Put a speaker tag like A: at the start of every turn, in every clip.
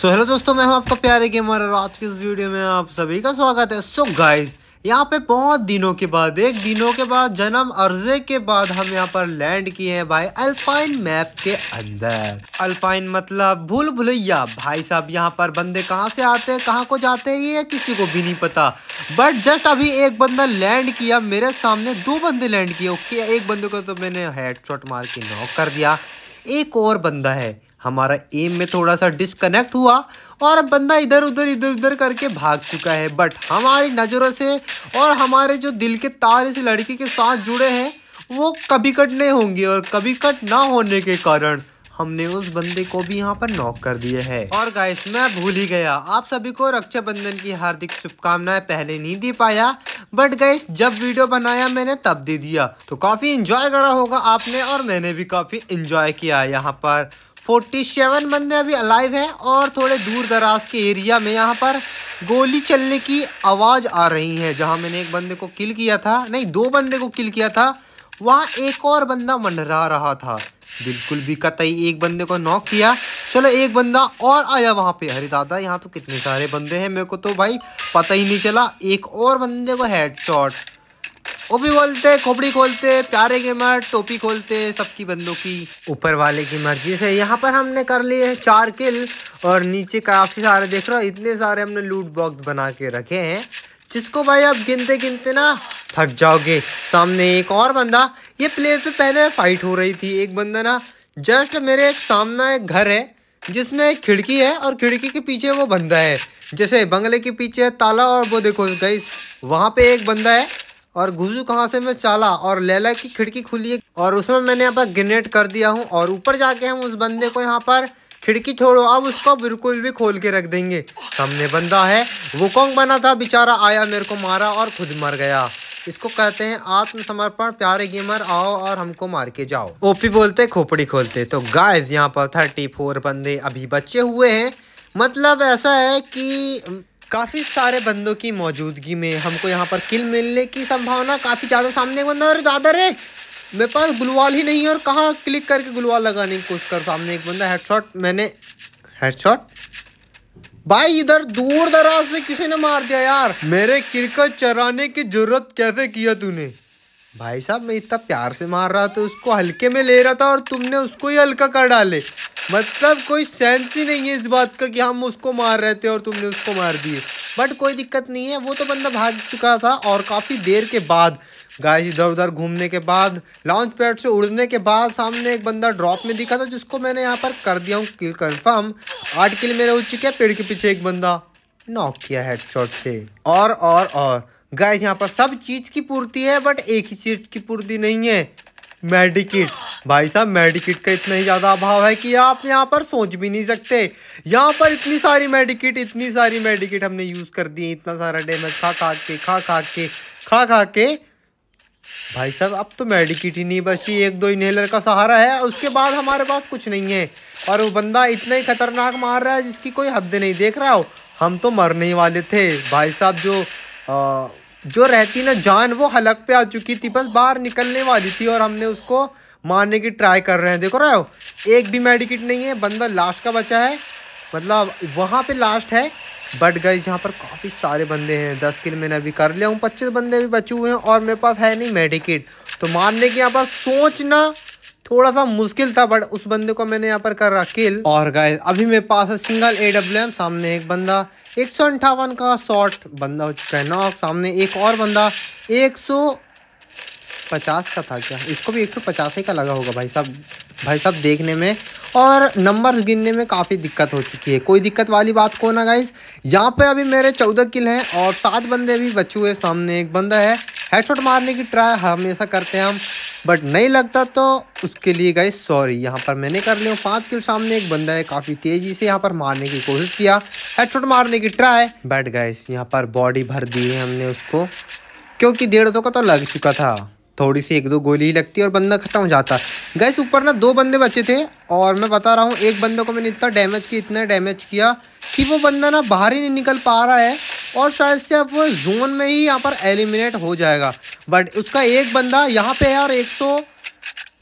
A: so hello दोस्तों मैं हूं आपका प्यारे गेमर और आज के इस वीडियो में आप सभी का स्वागत है सो गाइस यहां पे बहुत दिनों के बाद एक दिनों के बाद जन्म अर्जे के बाद हम यहाँ पर लैंड किए हैं भाई अल्पाइन मैप के अंदर अल्पाइन मतलब भूल भुलैया भाई साहब यहाँ पर बंदे कहाँ से आते हैं कहाँ को जाते हैं ये किसी को भी नहीं पता बट जस्ट अभी एक बंदा लैंड किया मेरे सामने दो बंदे लैंड किए ओके एक बंदे को तो मैंने हेड मार के नॉक कर दिया एक और बंदा है हमारा एम में थोड़ा सा डिसकनेक्ट हुआ और बंदा इधर उधर इधर उधर करके भाग चुका है बट हमारी नज़रों से और हमारे जो दिल के तार इस लड़की के साथ जुड़े हैं वो कभी कट नहीं होंगे और कभी कट ना होने के कारण हमने उस बंदे को भी यहाँ पर नॉक कर दिया है और गाइस मैं भूल ही गया आप सभी को रक्षाबंधन की हार्दिक शुभकामनाएं पहले नहीं दे पाया बट गाइस जब वीडियो बनाया मैंने तब दे दिया तो काफ़ी इंजॉय करा होगा आपने और मैंने भी काफ़ी इंजॉय किया यहाँ पर फोर्टी सेवन बंदे अभी अलाइव हैं और थोड़े दूर दराज के एरिया में यहाँ पर गोली चलने की आवाज़ आ रही है जहाँ मैंने एक बंदे को किल किया था नहीं दो बंदे को किल किया था वहाँ एक और बंदा मंडरा रहा था बिल्कुल भी कतई एक बंदे को नॉक किया चलो एक बंदा और आया वहाँ पे अरे दादा यहाँ तो कितने सारे बंदे हैं मेरे को तो भाई पता ही नहीं चला एक और बंदे को हेडशॉट वो भी बोलते खोपड़ी खोलते प्यारे के मर टोपी खोलते सबकी बंदों की ऊपर वाले की मर्जी से यहाँ पर हमने कर लिए हैं चार किल और नीचे काफ़ी सारे देख रहे हो इतने सारे हमने लूट बॉक्स बना के रखे हैं जिसको भाई आप गिनते गिनते ना थक जाओगे सामने एक और बंदा ये प्लेस पे पहले फाइट हो रही थी एक बंदा ना जस्ट मेरे एक सामना एक घर है जिसमें एक खिड़की है और खिड़की के पीछे वो बंदा है जैसे बंगले के पीछे ताला और वो देखो गई वहाँ पे एक बंदा है और घुसू कहाँ से मैं चाला और लैला की खिड़की खुली है और उसमें मैंने यहाँ पर ग्रेनेड कर दिया हूँ और ऊपर जाके हम उस बंदे को यहाँ पर खिड़की छोड़ो अब उसको बिल्कुल भी खोल के रख देंगे सामने बंदा है वो कौन बना था बेचारा आया मेरे को मारा और खुद मर गया इसको कहते हैं आत्मसमर्पण प्यारे गेमर आओ और हमको मार के जाओ ओपी बोलते खोपड़ी खोलते तो गाइस यहाँ पर थर्टी फोर बंदे अभी बचे हुए हैं मतलब ऐसा है कि काफ़ी सारे बंदों की मौजूदगी में हमको यहाँ पर किल मिलने की संभावना काफ़ी ज़्यादा सामने एक बंदा अरे दादा रे मेरे पास गुलवाल ही नहीं है और कहाँ क्लिक करके गुलवाल लगाने की कोशिश कर सामने एक बंदा हेडशॉट मैंने हेडशॉट भाई इधर दूर दराज से किसी ने मार दिया यार मेरे किरकट चराने की जरूरत कैसे किया तूने भाई साहब मैं इतना प्यार से मार रहा था उसको हल्के में ले रहा था और तुमने उसको ही हल्का कर डाले मतलब कोई सेंस ही नहीं है इस बात का कि हम उसको मार रहे थे और तुमने उसको मार दिए बट कोई दिक्कत नहीं है वो तो बंदा भाग चुका था और काफ़ी देर के बाद गाय इधर उधर घूमने के बाद लॉन्च पैड से उड़ने के बाद सामने एक बंदा ड्रॉप में दिखा था जिसको मैंने यहाँ पर कर दिया हूँ किल कन्फर्म आठ किल मेरे उठ चुके हैं पेड़ के पीछे एक बंदा नॉक किया शॉर्ट से और और और गाइस यहाँ पर सब चीज़ की पूर्ति है बट एक ही चीज़ की पूर्ति नहीं है मेडिकिट भाई साहब मेडिकिट का इतना ही ज़्यादा अभाव है कि आप यहाँ पर सोच भी नहीं सकते यहाँ पर इतनी सारी मेडिकिट इतनी सारी मेडिकिट हमने यूज़ कर दी इतना सारा डेमेज खा खा के खा खा के खा खा के भाई साहब अब तो मेडिकिट ही नहीं बची एक दो इनहेलर का सहारा है उसके बाद हमारे पास कुछ नहीं है और वो बंदा इतना ही खतरनाक मार रहा है जिसकी कोई हद नहीं देख रहा हो हम तो मरने ही वाले थे भाई साहब जो आ, जो रहती ना जान वो हलक पे आ चुकी थी बस बाहर निकलने वाली थी और हमने उसको मारने की ट्राई कर रहे हैं देखो रहे हो एक भी मेडिकेट नहीं है बंदा लास्ट का बचा है मतलब वहाँ पे लास्ट है बट गई यहाँ पर काफ़ी सारे बंदे हैं दस किल मैंने अभी कर लिया हूँ पच्चीस बंदे भी बचे हुए हैं और मेरे पास है नहीं मेडिकेट तो मारने की यहाँ पर सोचना थोड़ा सा मुश्किल था बट उस बंदे को मैंने यहाँ पर कर रहा किल और गाय अभी मेरे पास है सिंगल ए डब्ल्यू एम सामने एक बंदा एक सौ अंठावन का शॉर्ट बंदा हो चुका है नॉक सामने एक और बंदा एक सौ पचास का था क्या इसको भी एक सौ पचास ही का लगा होगा भाई साहब भाई साहब देखने में और नंबर गिनने में काफ़ी दिक्कत हो चुकी है कोई दिक्कत वाली बात को ना गाइज यहाँ पे अभी मेरे चौदह किल हैं और सात बंदे भी बचे हुए सामने एक बंदा है हेडशॉट मारने की ट्राई हमेशा करते हैं हम बट नहीं लगता तो उसके लिए गए सॉरी यहाँ पर मैंने कर लिया पाँच किलो सामने एक बंदा है काफ़ी तेज़ी से यहाँ पर मारने की कोशिश किया हेडशॉट मारने की ट्राई बैठ गए यहाँ पर बॉडी भर दी है हमने उसको क्योंकि डेढ़ सौ का तो लग चुका था थोड़ी सी एक दो गोली ही लगती है और बंदा ख़त्म हो जाता गैस ऊपर ना दो बंदे बचे थे और मैं बता रहा हूँ एक बंदे को मैंने इतना डैमेज किया इतना डैमेज किया कि वो बंदा ना बाहर ही नहीं निकल पा रहा है और शायद से अब जोन में ही यहाँ पर एलिमिनेट हो जाएगा बट उसका एक बंदा यहाँ पे है और एक सौ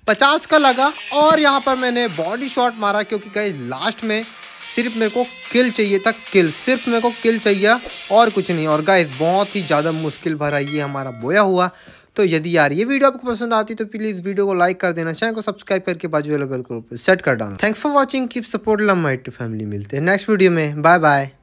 A: पचास का लगा और यहाँ पर मैंने बॉडी शॉट मारा क्योंकि कहीं लास्ट में सिर्फ मेरे को किल चाहिए था किल सिर्फ मेरे को किल चाहिए और कुछ नहीं और गाइस बहुत ही ज़्यादा मुश्किल भरा ये हमारा बोया हुआ तो यदि यार ये वीडियो आपको पसंद आती तो प्लीज़ वीडियो को लाइक कर देना चैनल को सब्सक्राइब करके बाजू वाले बेल को सेट कर डालना thanks for watching keep support लम टू फैमिली मिलते हैं नेक्स्ट वीडियो में बाय बाय